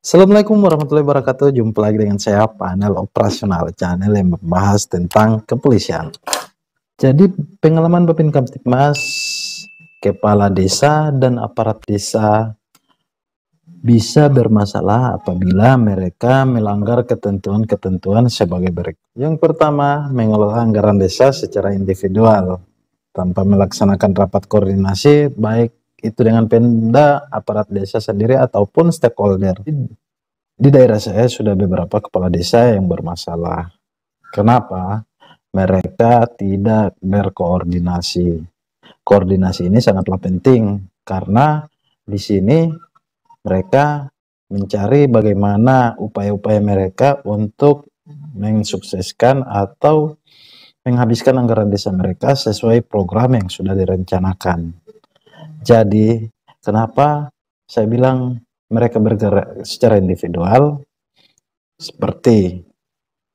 Assalamualaikum warahmatullahi wabarakatuh. Jumpa lagi dengan saya panel operasional channel yang membahas tentang kepolisian. Jadi pengalaman Bapin Kamtipmas, kepala desa dan aparat desa bisa bermasalah apabila mereka melanggar ketentuan-ketentuan sebagai berikut. Yang pertama, mengelola anggaran desa secara individual tanpa melaksanakan rapat koordinasi baik itu dengan Pemda, aparat desa sendiri ataupun stakeholder. Di daerah saya sudah beberapa kepala desa yang bermasalah. Kenapa? Mereka tidak berkoordinasi. Koordinasi ini sangatlah penting karena di sini mereka mencari bagaimana upaya-upaya mereka untuk mensukseskan atau menghabiskan anggaran desa mereka sesuai program yang sudah direncanakan. Jadi, kenapa saya bilang mereka bergerak secara individual seperti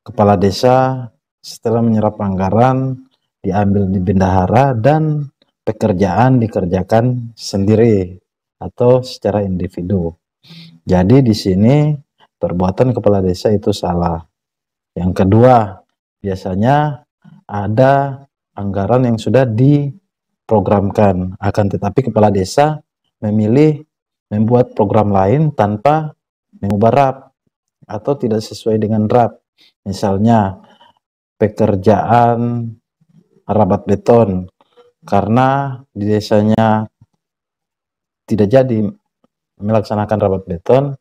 kepala desa setelah menyerap anggaran diambil di bendahara dan pekerjaan dikerjakan sendiri atau secara individu. Jadi di sini perbuatan kepala desa itu salah. Yang kedua, biasanya ada anggaran yang sudah di programkan. Akan tetapi kepala desa memilih membuat program lain tanpa mengubah RAP atau tidak sesuai dengan RAP. Misalnya pekerjaan rabat beton karena di desanya tidak jadi melaksanakan rabat beton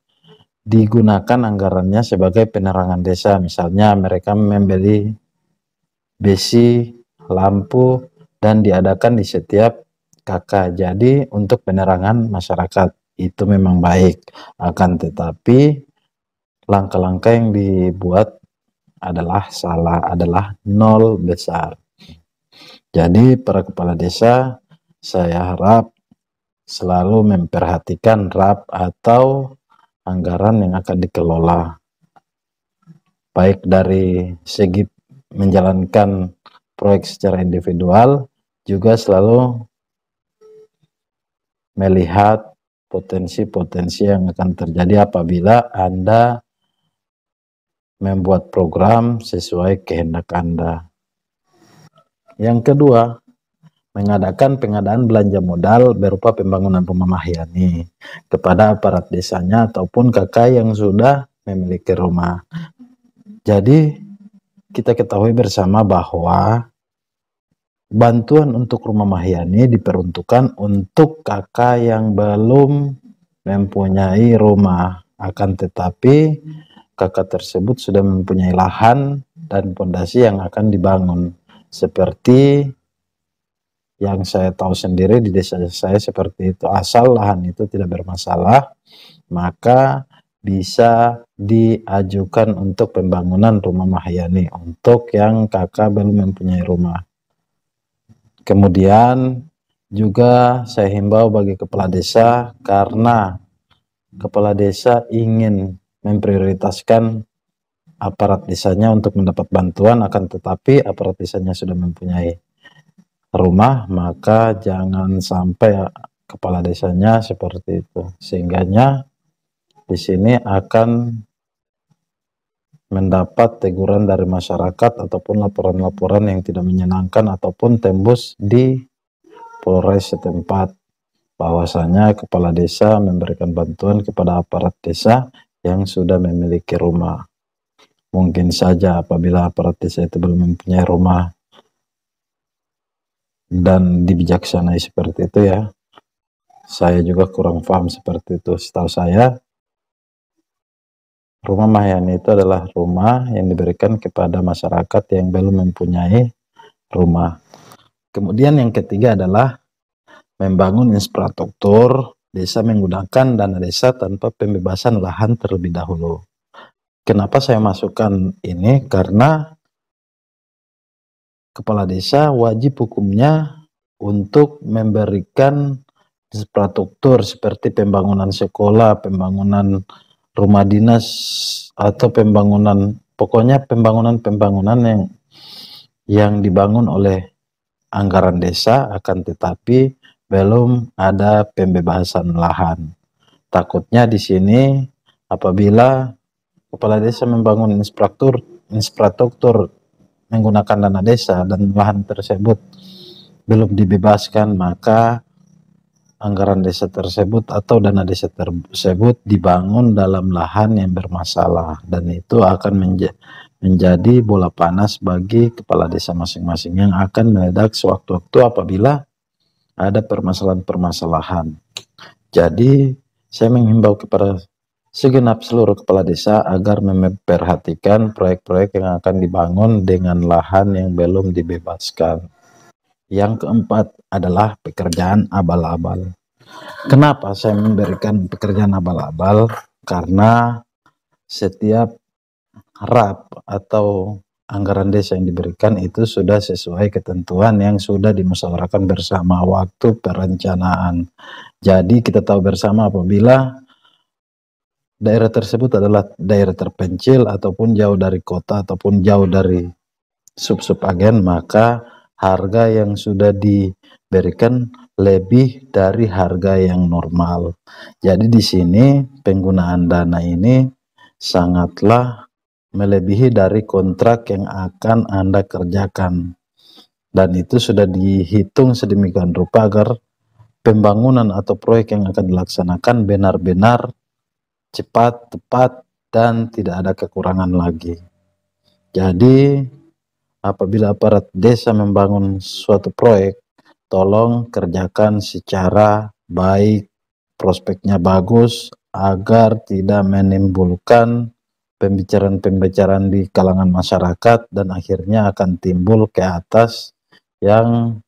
digunakan anggarannya sebagai penerangan desa misalnya mereka membeli besi lampu dan diadakan di setiap KK. Jadi untuk penerangan masyarakat itu memang baik. Akan tetapi langkah-langkah yang dibuat adalah salah, adalah nol besar. Jadi para kepala desa saya harap selalu memperhatikan RAP atau anggaran yang akan dikelola. Baik dari segi menjalankan proyek secara individual juga selalu melihat potensi-potensi yang akan terjadi apabila Anda membuat program sesuai kehendak Anda. Yang kedua, mengadakan pengadaan belanja modal berupa pembangunan rumah mahyani kepada aparat desanya ataupun kakak yang sudah memiliki rumah. Jadi, kita ketahui bersama bahwa bantuan untuk rumah Mahyani diperuntukkan untuk kakak yang belum mempunyai rumah. Akan tetapi kakak tersebut sudah mempunyai lahan dan pondasi yang akan dibangun. Seperti yang saya tahu sendiri di desa saya seperti itu. Asal lahan itu tidak bermasalah, maka bisa diajukan untuk pembangunan rumah Mahyani untuk yang kakak belum mempunyai rumah. Kemudian juga saya himbau bagi kepala desa karena kepala desa ingin memprioritaskan aparat desanya untuk mendapat bantuan akan tetapi aparat desanya sudah mempunyai rumah maka jangan sampai kepala desanya seperti itu sehingganya di sini akan mendapat teguran dari masyarakat ataupun laporan-laporan yang tidak menyenangkan ataupun tembus di Polres setempat bahwasanya kepala desa memberikan bantuan kepada aparat desa yang sudah memiliki rumah. Mungkin saja apabila aparat desa itu belum mempunyai rumah dan dibijaksanai seperti itu ya. Saya juga kurang paham seperti itu. Setahu saya Rumah Mahyani itu adalah rumah yang diberikan kepada masyarakat yang belum mempunyai rumah. Kemudian yang ketiga adalah membangun infrastruktur desa menggunakan dana desa tanpa pembebasan lahan terlebih dahulu. Kenapa saya masukkan ini? Karena kepala desa wajib hukumnya untuk memberikan infrastruktur seperti pembangunan sekolah, pembangunan rumah dinas atau pembangunan pokoknya pembangunan-pembangunan yang yang dibangun oleh anggaran desa akan tetapi belum ada pembebasan lahan. Takutnya di sini apabila kepala desa membangun infrastruktur infrastruktur menggunakan dana desa dan lahan tersebut belum dibebaskan maka anggaran desa tersebut atau dana desa tersebut dibangun dalam lahan yang bermasalah dan itu akan menja menjadi bola panas bagi kepala desa masing-masing yang akan meledak sewaktu-waktu apabila ada permasalahan-permasalahan. Jadi saya menghimbau kepada segenap seluruh kepala desa agar memperhatikan proyek-proyek yang akan dibangun dengan lahan yang belum dibebaskan. Yang keempat adalah pekerjaan abal-abal. Kenapa saya memberikan pekerjaan abal-abal? Karena setiap rap atau anggaran desa yang diberikan itu sudah sesuai ketentuan yang sudah dimusyawarahkan bersama waktu perencanaan. Jadi kita tahu bersama apabila daerah tersebut adalah daerah terpencil ataupun jauh dari kota ataupun jauh dari sub-sub agen maka harga yang sudah diberikan lebih dari harga yang normal. Jadi di sini penggunaan dana ini sangatlah melebihi dari kontrak yang akan Anda kerjakan. Dan itu sudah dihitung sedemikian rupa agar pembangunan atau proyek yang akan dilaksanakan benar-benar cepat, tepat, dan tidak ada kekurangan lagi. Jadi apabila aparat desa membangun suatu proyek, tolong kerjakan secara baik, prospeknya bagus, agar tidak menimbulkan pembicaraan-pembicaraan di kalangan masyarakat dan akhirnya akan timbul ke atas yang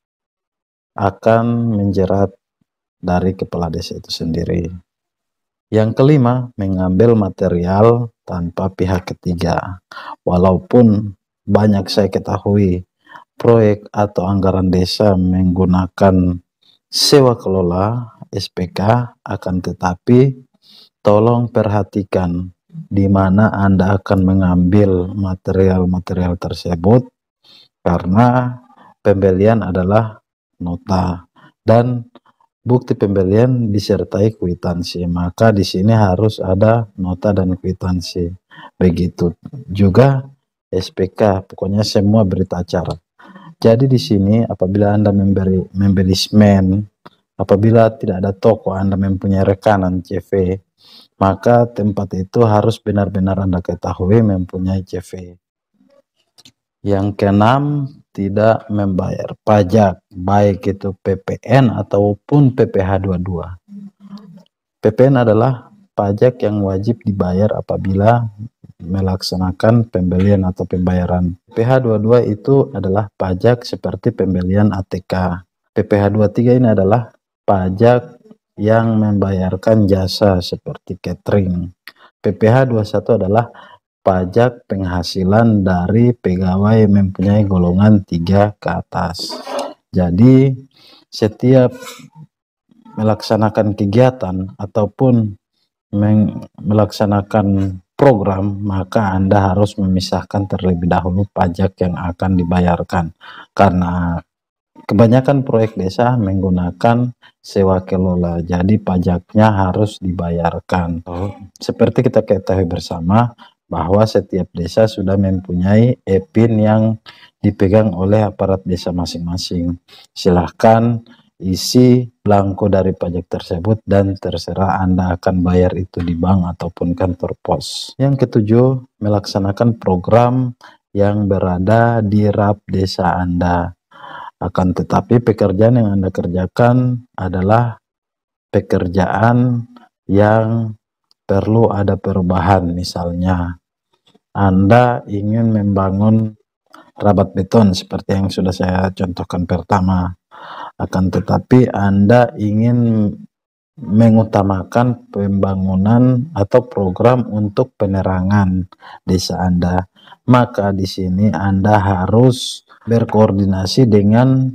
akan menjerat dari kepala desa itu sendiri. Yang kelima, mengambil material tanpa pihak ketiga. Walaupun banyak saya ketahui proyek atau anggaran desa menggunakan sewa kelola SPK akan tetapi tolong perhatikan di mana Anda akan mengambil material-material tersebut karena pembelian adalah nota dan bukti pembelian disertai kwitansi. Maka di sini harus ada nota dan kwitansi. Begitu juga SPK, pokoknya semua berita acara. Jadi di sini apabila Anda memberi membelismen, apabila tidak ada toko Anda mempunyai rekanan CV, maka tempat itu harus benar-benar Anda ketahui mempunyai CV. Yang keenam, tidak membayar pajak, baik itu PPN ataupun PPh 22. PPN adalah pajak yang wajib dibayar apabila melaksanakan pembelian atau pembayaran. PPh 22 itu adalah pajak seperti pembelian ATK. PPh 23 ini adalah pajak yang membayarkan jasa seperti catering. PPh 21 adalah pajak penghasilan dari pegawai mempunyai golongan 3 ke atas. Jadi setiap melaksanakan kegiatan ataupun melaksanakan program, maka Anda harus memisahkan terlebih dahulu pajak yang akan dibayarkan. Karena kebanyakan proyek desa menggunakan sewa kelola, jadi pajaknya harus dibayarkan. Oh. Seperti kita ketahui bersama bahwa setiap desa sudah mempunyai EPIN yang dipegang oleh aparat desa masing-masing. Silahkan isi blanko dari pajak tersebut dan terserah Anda akan bayar itu di bank ataupun kantor pos. Yang ketujuh, melaksanakan program yang berada di rap desa Anda. Akan tetapi pekerjaan yang Anda kerjakan adalah pekerjaan yang perlu ada perubahan misalnya Anda ingin membangun rabat beton seperti yang sudah saya contohkan pertama akan tetapi Anda ingin mengutamakan pembangunan atau program untuk penerangan desa Anda, maka di sini Anda harus berkoordinasi dengan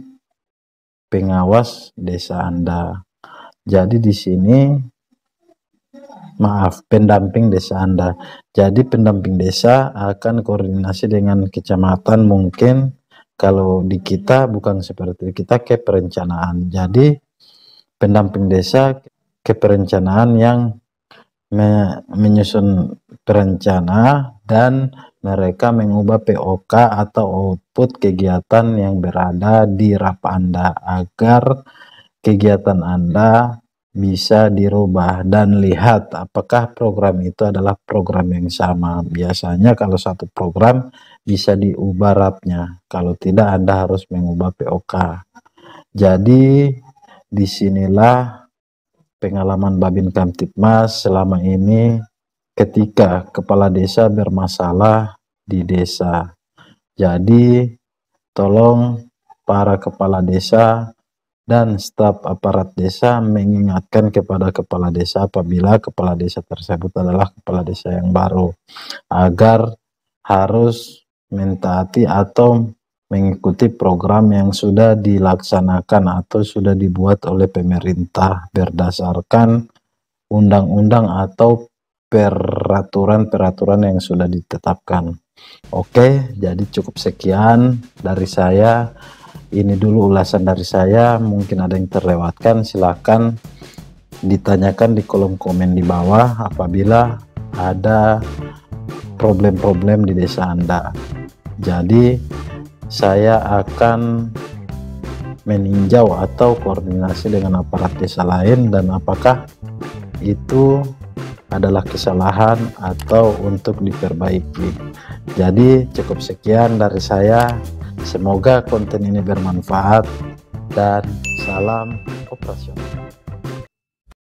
pengawas desa Anda. Jadi di sini maaf, pendamping desa Anda. Jadi pendamping desa akan koordinasi dengan kecamatan mungkin kalau di kita bukan seperti kita ke perencanaan. Jadi pendamping desa ke perencanaan yang me menyusun perencana dan mereka mengubah POK atau output kegiatan yang berada di RAP Anda agar kegiatan Anda bisa dirubah dan lihat apakah program itu adalah program yang sama. Biasanya kalau satu program bisa diubah rapnya. Kalau tidak Anda harus mengubah POK. Jadi disinilah pengalaman Babin Kamtipmas selama ini ketika kepala desa bermasalah di desa. Jadi tolong para kepala desa dan staf aparat desa mengingatkan kepada kepala desa apabila kepala desa tersebut adalah kepala desa yang baru agar harus mentaati atau mengikuti program yang sudah dilaksanakan atau sudah dibuat oleh pemerintah berdasarkan undang-undang atau peraturan-peraturan yang sudah ditetapkan. Oke, jadi cukup sekian dari saya ini dulu ulasan dari saya. Mungkin ada yang terlewatkan, silahkan ditanyakan di kolom komen di bawah apabila ada problem-problem di desa Anda. Jadi, saya akan meninjau atau koordinasi dengan aparat desa lain dan apakah itu adalah kesalahan atau untuk diperbaiki. Jadi, cukup sekian dari saya. Semoga konten ini bermanfaat dan salam operasional.